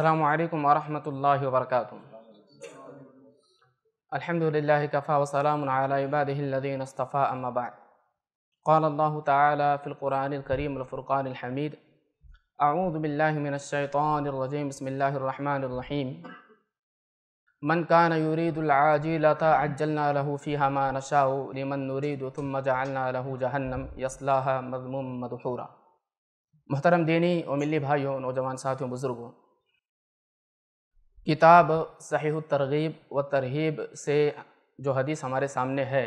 अल्लाम वरहमल वर्क अलहमदिल्ला कफ़ा वसलामबादीनस्तफ़ा अम्माबाद قال الله تعالى في القرآن الكريم الفرقان الحميد أعوذ بالله من الشيطان الرجيم بسم الله الرحمن الرحيم من كان يريد العاجلة عجلنا له فيها ما نشاء لمن نريد ثم جعلنا له جهنم يصلاها مذموم مدحورا محترम دینی और मिली भाइयों नौजवान साथियों बुज़ुर्गों किताब सही तरगीब व तरहीब से जो हदीस हमारे सामने है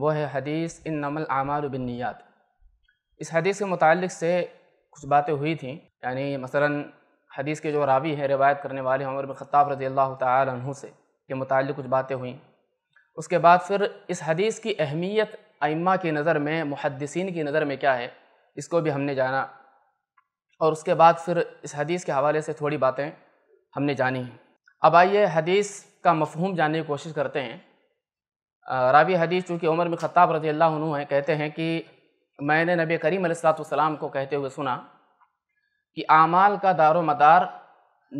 वो है हदीस इन नमल आमार बिन्नीत इस हदीस के मुतल से कुछ बातें हुई थी यानी मसलन हदीस के जो रावी हैं रिवायत करने वाले हमर बिन ख़त्ताब रज़ी अल्लाह तहों से के मुतल कुछ बातें हुई उसके बाद फिर इस हदीस की अहमियत अम्मा की नज़र में मुहदसिन की नज़र में क्या है इसको भी हमने जाना और उसके बाद फिर इस हदीस के हवाले से थोड़ी बातें हमने जानी अब आइए हदीस का मफहूम जानने की कोशिश करते हैं रावी हदीस चूँकि उमर में ख़ाब रजी अल्लाह हैं कहते हैं कि मैंने नबी करीम सलाम को कहते हुए सुना कि आमाल का दारो मदार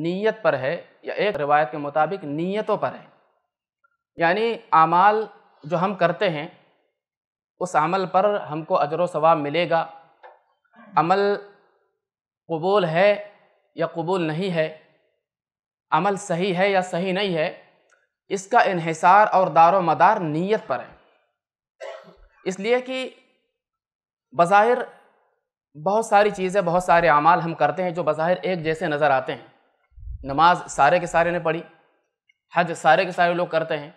नीयत पर है या एक रिवायत के मुताबिक नीयतों पर है यानी आमाल जो हम करते हैं उस अमल पर हमको अजर वाब मिलेगा अमल कबूल है या कबूल नहीं है अमल सही है या सही नहीं है इसका इहसार और दारो मदार नीयत पर है इसलिए कि बज़ाहिर बहुत सारी चीज़ें बहुत सारे अमाल हम करते हैं जो बज़ाहिर एक जैसे नज़र आते हैं नमाज सारे के सारे ने पढ़ी हज सारे के सारे लोग करते हैं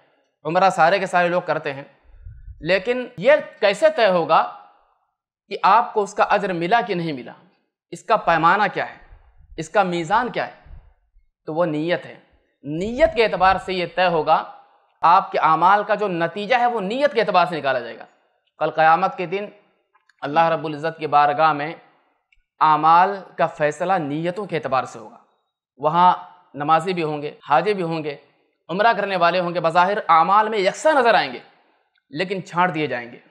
उम्र सारे के सारे लोग करते हैं लेकिन ये कैसे तय होगा कि आपको उसका अजर मिला कि नहीं मिला इसका पैमाना क्या है इसका मीज़ान क्या है तो वो नीयत है नीयत के अतबार से ये तय होगा आपके अमाल का जो नतीजा है वो नीयत के अतबार से निकाला जाएगा कल क़यामत के दिन अल्लाह रब्ज़त के बारगाह में आमाल का फ़ैसला नीयतों के अतबार से होगा वहाँ नमाजी भी होंगे हाजे भी होंगे उम्र करने वाले होंगे बज़ाहिर आमाल में यकसा नज़र आएंगे लेकिन छाँट दिए जाएंगे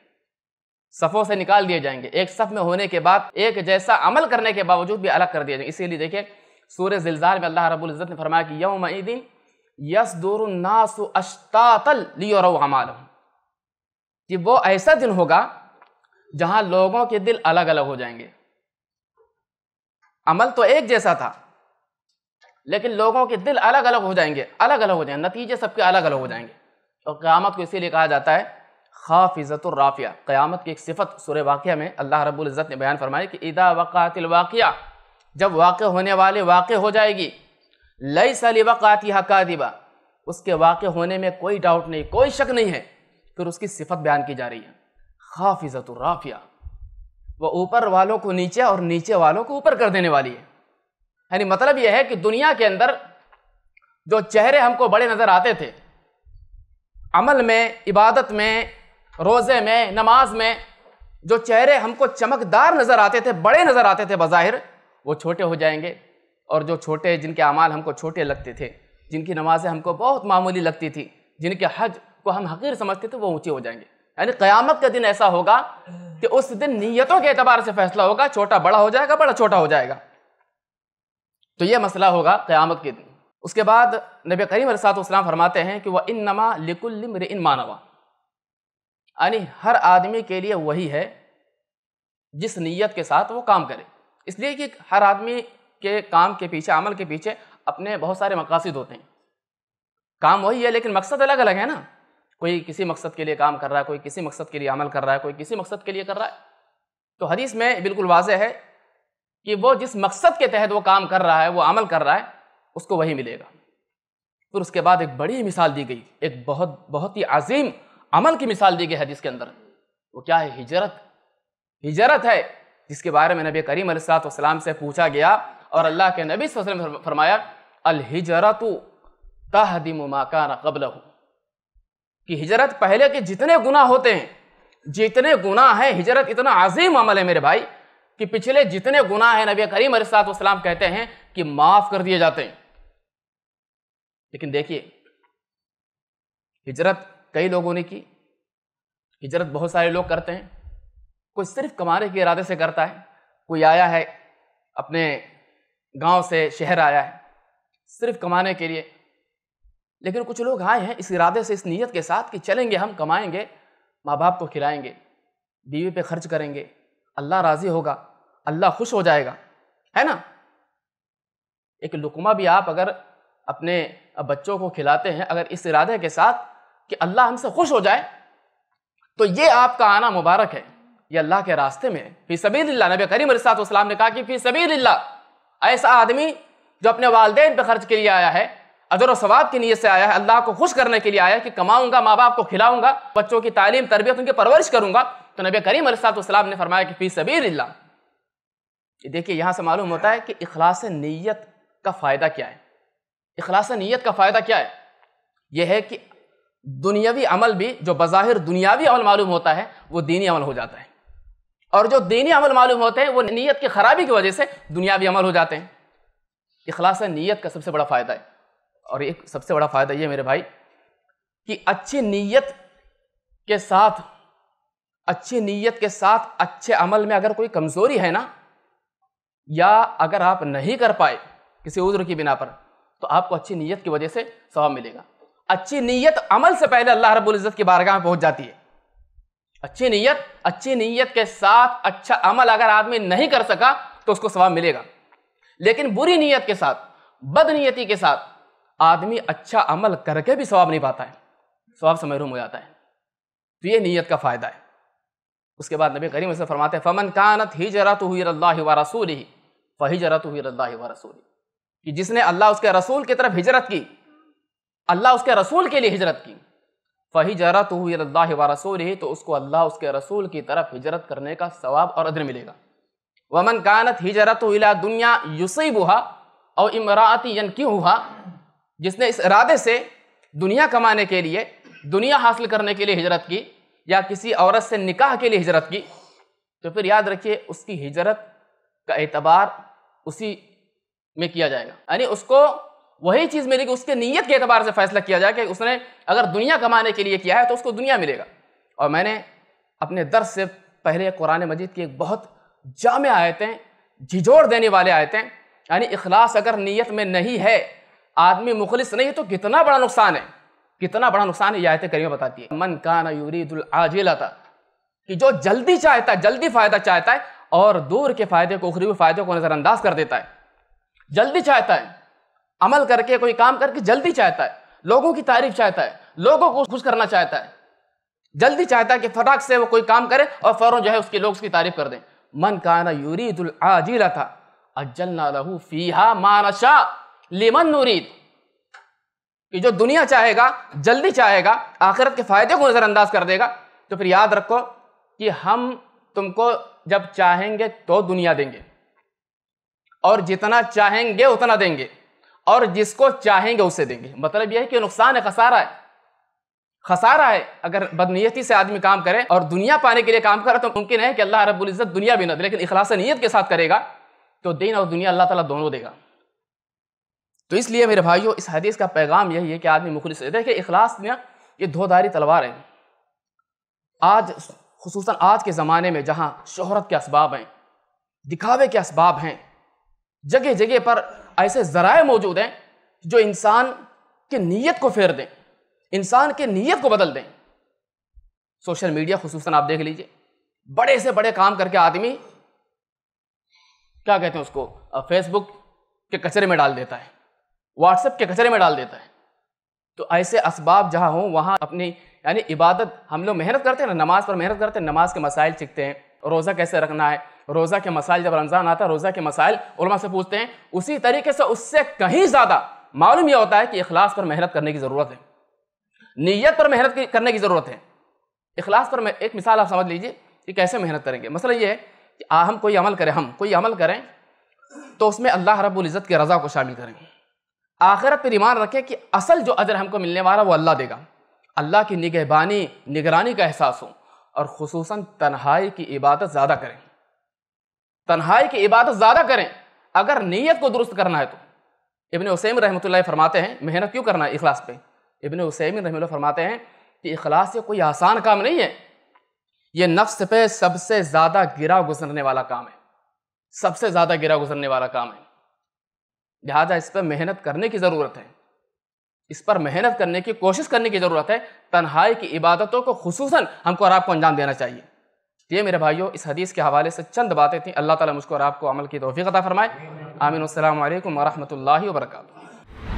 सफ़ों से निकाल दिए जाएंगे एक सफ़ में होने के बाद एक जैसा अमल करने के बावजूद भी अलग कर दिया जाएंगे इसीलिए देखिए सूर्य जिलज़ार में अल्लाह रब्बुल इज़्ज़त ने फरमाया कि यौम दिन यस दोरनासु अश्तातल लियो अमाल कि वो ऐसा दिन होगा जहां लोगों के दिल अलग अलग हो जाएंगे अमल तो एक जैसा था लेकिन लोगों के दिल अलग अलग हो जाएंगे अलग अलग हो जाएंगे नतीजे सबके अलग अलग हो जाएंगे और क़्यामत को इसीलिए कहा जाता है राफिया क़्यामत की एक सिफत सुर वाक़ में अल्लाह रब्बुल इज़्ज़त ने बयान फरमाया कि इदा वक़ातिल वाक़िया जब वाक़ होने वाले वाक़ हो जाएगी लई सलीबा काती हकादिबा उसके वाक़ होने में कोई डाउट नहीं कोई शक नहीं है फिर उसकी सिफत बयान की जा रही है खाफ़िज़त राफिया वह ऊपर वालों को नीचे और नीचे वालों को ऊपर कर देने वाली है यानी मतलब यह है कि दुनिया के अंदर जो चेहरे हमको बड़े नज़र आते थे अमल में इबादत में रोज़े में नमाज में जो चेहरे हमको चमकदार नज़र आते थे बड़े नज़र आते थे बाहिर वो छोटे हो जाएंगे और जो छोटे जिनके अमाल हमको छोटे लगते थे जिनकी नमाज़ें हमको बहुत मामूली लगती थी जिनके हज को हम हकीर समझते थे तो वो ऊँचे हो जाएंगे यानी क़यामत का दिन ऐसा होगा कि उस दिन नीयतों के अतबार से फैसला होगा छोटा बड़ा हो जाएगा बड़ा छोटा हो जाएगा तो ये मसला होगा क़यामत के दिन उसके बाद नबी करीम सातम फरमाते हैं कि वह इन नमा लिकुल्लमर इन मानवा यानी हर आदमी के लिए वही है जिस नीयत के साथ वो काम करे इसलिए कि हर आदमी के काम के पीछे अमल के पीछे अपने बहुत सारे मकासद होते हैं काम वही है लेकिन मकसद अलग अलग है ना कोई किसी मकसद के लिए काम कर रहा है कोई किसी मकसद के लिए अमल कर रहा है कोई किसी मकसद के लिए कर रहा है तो हदीस में बिल्कुल वाज है कि वो जिस मकसद के तहत वो काम कर रहा है वो अमल कर रहा है उसको वही मिलेगा फिर उसके बाद एक बड़ी मिसाल दी गई एक बहुत बहुत ही अजीम अमल की मिसाल दी गई हदीस के अंदर वो क्या है हिजरत हिजरत है जिसके बारे में नबी करीम सलाम से पूछा गया और अल्लाह के नबी वसल्लम फरमाया अलहिजरत तहदिम माकान कबल कि हिजरत पहले के जितने गुना होते हैं जितने गुना है हिजरत इतना अजीम अमल है मेरे भाई कि पिछले जितने गुना है नबी करीम सलाम कहते हैं कि माफ़ कर दिए जाते हैं लेकिन देखिए हिजरत कई लोगों ने की हिजरत बहुत सारे लोग करते हैं कोई सिर्फ कमाने के इरादे से करता है कोई आया है अपने गांव से शहर आया है सिर्फ कमाने के लिए लेकिन कुछ लोग आए हैं इस इरादे से इस नीयत के साथ कि चलेंगे हम कमाएंगे माँ बाप को खिलाएंगे बीवी पे खर्च करेंगे अल्लाह राज़ी होगा अल्लाह खुश हो जाएगा है ना एक लुकमा भी आप अगर अपने बच्चों को खिलाते हैं अगर इस इरादे के साथ कि अल्लाह हमसे खुश हो जाए तो ये आपका आना मुबारक है ये अल्लाह के रास्ते में फी सबील्ला नब करीम सलाम ने कहा कि फी सबील्ला ऐसा आदमी जो अपने वालदे पर खर्च के लिए आया है अजर वाब की नीयत से आया है अल्लाह को खुश करने के लिए आया है कि कमाऊंगा माँ बाप को खिलाऊंगा बच्चों की तालीम तरबियत उनकी परवरिश करूंगा तो नबी करीम सलाम ने फरमाया कि फी सबील्ला देखिए यहाँ से मालूम होता है कि अखलास नीयत का फ़ायदा क्या है अखलास नीयत का फ़ायदा क्या है यह है कि दुनियावी अमल भी जो बज़ाहिर दुनियावी अमल मालूम होता है वो दीनी अमल हो जाता है और जो दीनी अमल मालूम होते हैं वो नीयत की खराबी की वजह से दुनियावी अमल हो जाते हैं इखलास नीयत का सबसे बड़ा फ़ायदा है और एक सबसे बड़ा फ़ायदा ये मेरे भाई कि अच्छी नीयत के साथ अच्छी नीयत के साथ अच्छे अमल में अगर कोई कमज़ोरी है ना या अगर आप नहीं कर पाए किसी उज्र की बिना पर तो आपको अच्छी नीयत की वजह से सवाब मिलेगा अच्छी नीयत अमल से पहले अल्लाह रब्बुल इज़्ज़त की बारगाह में पहुंच जाती है अच्छी नीयत अच्छी नीयत के साथ अच्छा अमल अगर आदमी नहीं कर सका तो उसको सवाब मिलेगा लेकिन बुरी नीयत के साथ बदनीयति के साथ आदमी अच्छा अमल करके भी सवाब नहीं पाता है सवाब समहरूम हो जाता है तो ये नीयत का फ़ायदा है उसके बाद नबी करीम से फरमाते फमन कानत ही हुई व रसूल ही फ़ही जरत हुई व रसूल कि जिसने अल्लाह उसके रसूल की तरफ हिजरत की अल्लाह उसके रसूल के लिए हिजरत की फ़ही हुई हल्ला व रसूल ही तो उसको अल्लाह उसके रसूल की तरफ हिजरत करने का सवाब और अदर मिलेगा वमन कानत हिजरत इला दुनिया बुहा और यन क्यों हुआ जिसने इस इरादे से दुनिया कमाने के लिए दुनिया हासिल करने के लिए हिजरत की या किसी औरत से निकाह के लिए हिजरत की तो फिर याद रखिए उसकी हिजरत का एतबार उसी में किया जाएगा यानी उसको वही चीज़ मेरी कि उसके नीयत के अतबार से फैसला किया जाए कि उसने अगर दुनिया कमाने के लिए किया है तो उसको दुनिया मिलेगा और मैंने अपने दर्स से पहले कुरान मजीद की एक बहुत जाम आयतें झिझोड़ देने वाले आयतें यानी इखलास अगर नीयत में नहीं है आदमी मुखलिस नहीं है तो कितना बड़ा नुकसान है कितना बड़ा नुकसान है यह आयतें करीमा बताती है मन काना यूरीदुल आजिला था कि जो जल्दी चाहता है जल्दी फ़ायदा चाहता है और दूर के फ़ायदे को उखरी हुए फ़ायदे को नज़रअंदाज कर देता है जल्दी चाहता है अमल करके कोई काम करके जल्दी चाहता है लोगों की तारीफ चाहता है लोगों को खुश करना चाहता है जल्दी चाहता है कि फटाक से वो कोई काम करे और फ़ौरन जो है उसके लोग उसकी तारीफ कर दें मन काना यूरीदुल आजीला था अज्जलना लहू फीहा मानशा लिमन नूरीद कि जो दुनिया चाहेगा जल्दी चाहेगा आखिरत के फ़ायदे को नज़रअंदाज कर देगा तो फिर याद रखो कि हम तुमको जब चाहेंगे तो दुनिया देंगे और जितना चाहेंगे उतना देंगे और जिसको चाहेंगे उसे देंगे मतलब यह है कि नुकसान है खसारा है खसारा है अगर बदनीयती से आदमी काम करे और दुनिया पाने के लिए काम करे तो मुमकिन है कि अल्लाह रब्बुल इज़्ज़त दुनिया भी न दे लेकिन इखलास नीयत के साथ करेगा तो दिन और दुनिया अल्लाह ताला दोनों देगा तो इसलिए मेरे भाइयों इस हदीस का पैगाम यही है कि आदमी मुखलिस देखिए इखलास में ये धोधारी तलवार है आज खसूस आज के ज़माने में जहाँ शहरत के इसबाब हैं दिखावे के इसबाब हैं जगह जगह पर ऐसे ज़राए मौजूद हैं जो इंसान की नीयत को फेर दें इंसान की नीयत को बदल दें सोशल मीडिया खसूस आप देख लीजिए बड़े से बड़े काम करके आदमी क्या कहते हैं उसको फेसबुक के कचरे में डाल देता है व्हाट्सएप के कचरे में डाल देता है तो ऐसे इसबाब जहाँ हों वहाँ अपनी यानी इबादत हम लोग मेहनत करते हैं ना नमाज पर मेहनत करते हैं नमाज के मसाइल सीखते हैं रोज़ा कैसे रखना है रोज़ा के मसाइल जब रमज़ान आता है रोज़ा के मसाइल उलमा से पूछते हैं उसी तरीके से उससे कहीं ज़्यादा मालूम यह होता है कि अखलास पर मेहनत करने की ज़रूरत है नीयत पर मेहनत करने की ज़रूरत है अखलास पर एक मिसाल आप समझ लीजिए कि कैसे मेहनत करेंगे मसला ये है कि हम कोई अमल करें हम कोई अमल करें तो उसमें अल्लाह रबुल्ज़त की रज़ा को शामिल करें आखिरत पर ईमान रखें कि असल जो अजर हमको मिलने वाला वो अल्लाह देगा अल्लाह की निगहबानी निगरानी का एहसास हो और खसूस तन्हाई की इबादत ज़्यादा करें तन्हाई की इबादत ज़्यादा करें अगर नीयत को दुरुस्त करना है तो इबन वसैम रहमत फरमाते हैं मेहनत क्यों करना है इखलास पर इबन वसैम रहम फरमाते हैं कि इखलास ये कोई आसान काम नहीं है ये नफ्स पे सबसे ज़्यादा गिरा गुजरने वाला काम है सबसे ज़्यादा गिरा गुजरने वाला काम है लिहाजा इस पर मेहनत करने की ज़रूरत है इस पर मेहनत करने की कोशिश करने की ज़रूरत है तन्हाई की इबादतों को खसूस हमको और आपको अंजाम देना चाहिए तो ये मेरे भाइयों इस हदीस के हवाले से चंद बातें थी अल्लाह ताला मुझको और आपको अमल की तोफ़ी फरमाए आमिन अल्लाम वरहमल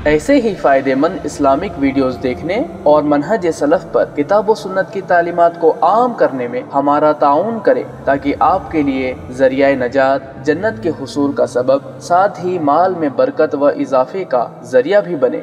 ऐसे ही फ़ायदेमंद इस्लामिक वीडियोस देखने और मनहज सलफ़ पर किताब सुन्नत की तालीमत को आम करने में हमारा ताउन करें ताकि आपके लिए जरिया नजात जन्नत के हसूल का सबब साथ ही माल में बरकत व इजाफे का जरिया भी बने